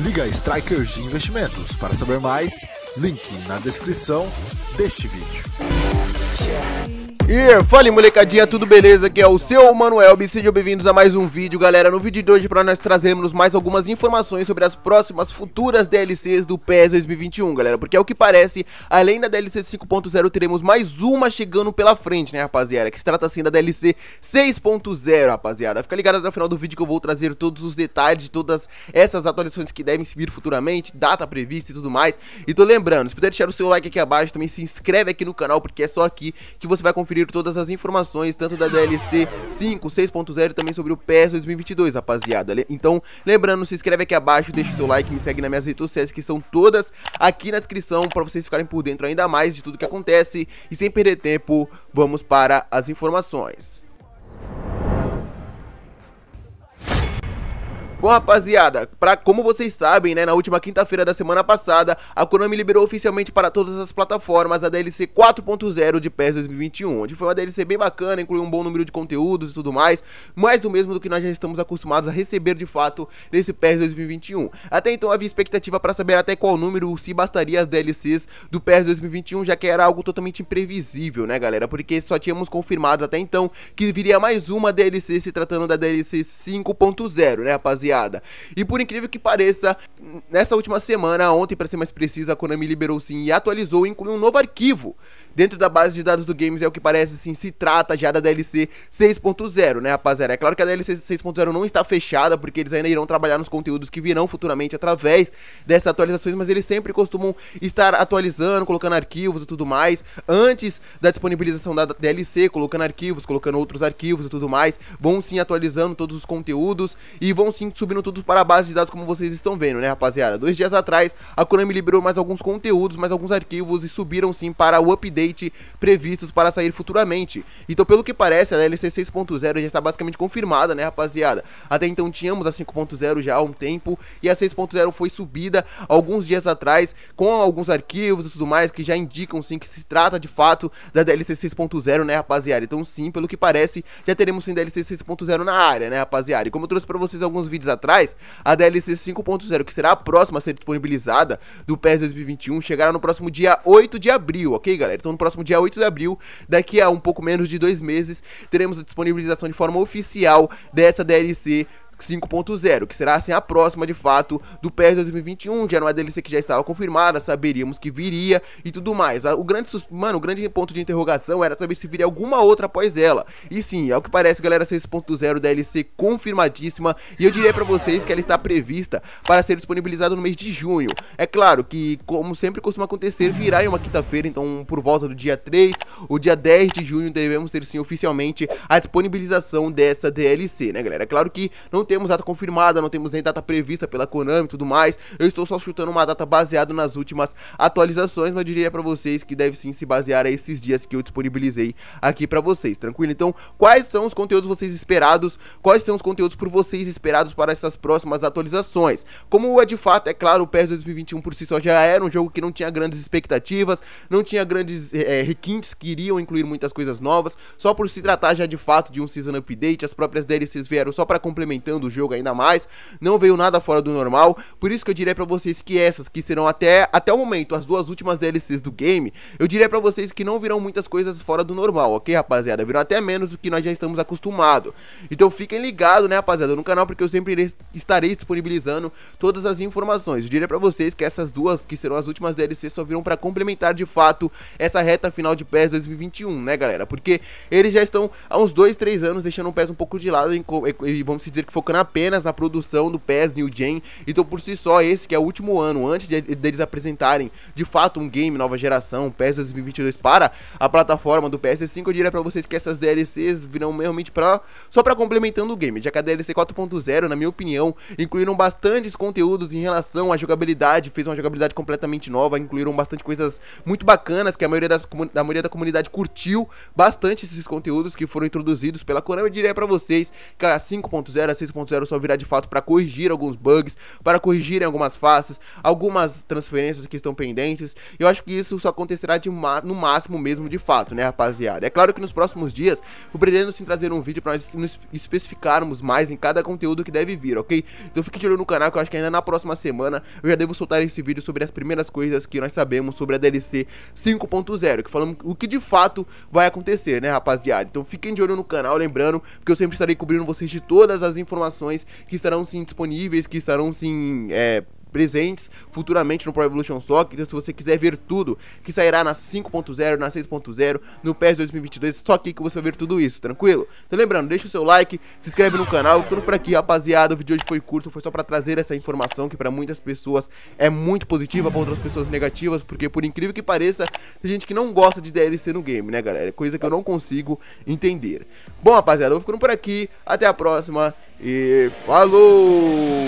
Liga Strikers de Investimentos. Para saber mais, link na descrição deste vídeo. E fala molecadinha, tudo beleza? Aqui é o seu Manuel e sejam bem-vindos a mais um vídeo, galera. No vídeo de hoje para nós trazermos mais algumas informações sobre as próximas futuras DLCs do PES 2021, galera. Porque é o que parece, além da DLC 5.0, teremos mais uma chegando pela frente, né, rapaziada? Que se trata assim da DLC 6.0, rapaziada. Fica ligado até o final do vídeo que eu vou trazer todos os detalhes de todas essas atualizações que devem vir futuramente, data prevista e tudo mais. E tô lembrando, se puder deixar o seu like aqui abaixo, também se inscreve aqui no canal, porque é só aqui que você vai conferir conferir todas as informações, tanto da DLC 5, 6.0 e também sobre o PS 2022, rapaziada. Então, lembrando, se inscreve aqui abaixo, deixa o seu like, me segue nas minhas redes sociais que estão todas aqui na descrição para vocês ficarem por dentro ainda mais de tudo que acontece. E sem perder tempo, vamos para as informações. Bom, rapaziada, pra, como vocês sabem, né, na última quinta-feira da semana passada, a Konami liberou oficialmente para todas as plataformas a DLC 4.0 de PES 2021, onde foi uma DLC bem bacana, incluiu um bom número de conteúdos e tudo mais, mais do mesmo do que nós já estamos acostumados a receber de fato nesse PES 2021. Até então havia expectativa para saber até qual número se bastaria as DLCs do PES 2021, já que era algo totalmente imprevisível, né, galera, porque só tínhamos confirmado até então que viria mais uma DLC se tratando da DLC 5.0, né, rapaziada rapaziada. E por incrível que pareça, nessa última semana, ontem para ser mais precisa, a Konami liberou sim e atualizou e incluiu um novo arquivo dentro da base de dados do games, é o que parece sim, se trata já da DLC 6.0, né, rapaziada? É claro que a DLC 6.0 não está fechada, porque eles ainda irão trabalhar nos conteúdos que virão futuramente através dessas atualizações, mas eles sempre costumam estar atualizando, colocando arquivos e tudo mais, antes da disponibilização da DLC, colocando arquivos, colocando outros arquivos e tudo mais, vão sim atualizando todos os conteúdos e vão sim subindo tudo para a base de dados como vocês estão vendo, né rapaziada? Dois dias atrás, a Konami liberou mais alguns conteúdos, mais alguns arquivos e subiram sim para o update previstos para sair futuramente. Então pelo que parece, a DLC 6.0 já está basicamente confirmada, né rapaziada? Até então tínhamos a 5.0 já há um tempo e a 6.0 foi subida alguns dias atrás com alguns arquivos e tudo mais que já indicam sim que se trata de fato da DLC 6.0, né rapaziada? Então sim, pelo que parece, já teremos sim DLC 6.0 na área, né rapaziada? E como eu trouxe para vocês alguns vídeos meses atrás, a DLC 5.0, que será a próxima a ser disponibilizada do PES 2021, chegará no próximo dia 8 de abril, ok, galera? Então, no próximo dia 8 de abril, daqui a um pouco menos de dois meses, teremos a disponibilização de forma oficial dessa DLC 5.0, que será assim a próxima de fato do PES 2021. Já não é DLC que já estava confirmada, saberíamos que viria e tudo mais. O grande, mano, o grande ponto de interrogação era saber se viria alguma outra após ela. E sim, é o que parece, galera, 6.0 DLC confirmadíssima. E eu diria para vocês que ela está prevista para ser disponibilizada no mês de junho. É claro que, como sempre costuma acontecer, virá em uma quinta-feira, então por volta do dia 3, o dia 10 de junho, devemos ter sim oficialmente a disponibilização dessa DLC, né, galera? É claro que não temos data confirmada, não temos nem data prevista pela Konami e tudo mais. Eu estou só chutando uma data baseada nas últimas atualizações, mas eu diria para vocês que deve sim se basear a esses dias que eu disponibilizei aqui para vocês, tranquilo? Então, quais são os conteúdos vocês esperados? Quais são os conteúdos por vocês esperados para essas próximas atualizações? Como é de fato, é claro, o PES 2021 por si só já era um jogo que não tinha grandes expectativas, não tinha grandes é, requintes que iriam incluir muitas coisas novas, só por se tratar já de fato de um season update, as próprias DLCs vieram só para complementando do o jogo ainda mais. Não veio nada fora do normal. Por isso que eu diria para vocês que essas que serão até, até o momento as duas últimas DLCs do game, eu diria para vocês que não virão muitas coisas fora do normal, ok, rapaziada? Virão até menos do que nós já estamos acostumados. Então fiquem ligados, né, rapaziada, no canal, porque eu sempre irei, estarei disponibilizando todas as informações. Eu diria para vocês que essas duas que serão as últimas DLCs só virão para complementar de fato essa reta final de PES 2021, né, galera? Porque eles já estão há uns 2, 3 anos deixando o PES um pouco de lado e, e vamos dizer que focando focando apenas na produção do PES New Gen. Então, por si só, esse que é o último ano, antes de, deles apresentarem de fato um game nova geração, PES 2022 para a plataforma do PS5, eu diria pra vocês que essas DLCs virão realmente pra, só pra complementando o game, já que a DLC 4.0, na minha opinião, incluíram bastantes conteúdos em relação à jogabilidade, fez uma jogabilidade completamente nova, incluíram bastante coisas muito bacanas que a maioria, das, da maioria da comunidade curtiu bastante esses conteúdos que foram introduzidos pela Konami. Eu diria pra vocês que a 5.0, a 6.0, 3.0 só virá de fato para corrigir alguns bugs, para corrigirem algumas faces, algumas transferências que estão pendentes. E eu acho que isso só acontecerá no máximo mesmo de fato, né, rapaziada? É claro que nos próximos dias eu pretendo sim trazer um vídeo para nós nos especificarmos mais em cada conteúdo que deve vir, ok? Então fique de olho no canal que eu acho que ainda na próxima semana eu já devo soltar esse vídeo sobre as primeiras coisas que nós sabemos sobre a DLC 5.0, que falamos o que de fato vai acontecer, né, rapaziada? Então fiquem de olho no canal, lembrando que eu sempre estarei cobrindo vocês de todas as informações informações que estarão sim disponíveis, que estarão sim é, presentes futuramente no Pro Evolution Soccer. Então, se você quiser ver tudo que sairá na 5.0, na 6.0, no PES 2022, é só aqui que você vai ver tudo isso, tranquilo? Então, lembrando, deixa o seu like, se inscreve no canal. Ficando por aqui, rapaziada. O vídeo de hoje foi curto, foi só pra trazer essa informação que pra muitas pessoas é muito positiva, pra outras pessoas negativas, porque por incrível que pareça, tem gente que não gosta de DLC no game, né, galera? É coisa que eu não consigo entender. Bom, rapaziada, eu vou ficando por aqui. Até a próxima e falou!